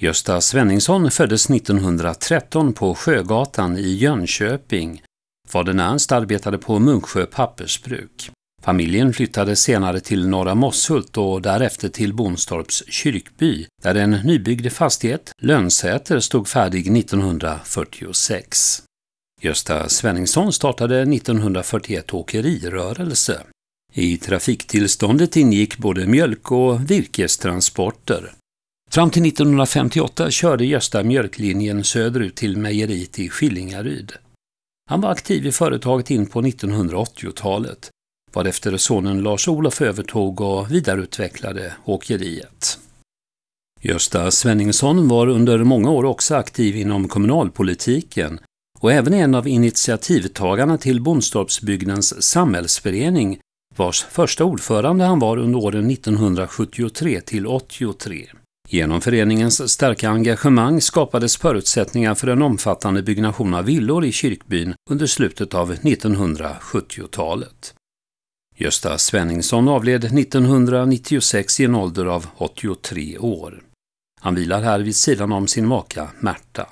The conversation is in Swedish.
Gösta Svenningsson föddes 1913 på Sjögatan i Jönköping. Fadern Ernst arbetade på Munksjö pappersbruk. Familjen flyttade senare till Norra Mosshult och därefter till Bonstorps kyrkby där en nybyggd fastighet, Lönsäter, stod färdig 1946. Gösta Svenningsson startade 1941 åkerirörelse. I trafiktillståndet ingick både mjölk och virkestransporter. Fram till 1958 körde Gösta mjölklinjen söderut till mejeriet i Skillingaryd. Han var aktiv i företaget in på 1980-talet, varefter sonen Lars-Olof övertog och vidareutvecklade åkeriet. Gösta Svenningsson var under många år också aktiv inom kommunalpolitiken och även en av initiativtagarna till Bondstorpsbygdens samhällsförening vars första ordförande han var under åren 1973 till 83. Genom föreningens starka engagemang skapades förutsättningar för en omfattande byggnation av villor i kyrkbyn under slutet av 1970-talet. Gösta Svenningsson avled 1996 i en ålder av 83 år. Han vilar här vid sidan om sin maka Märta.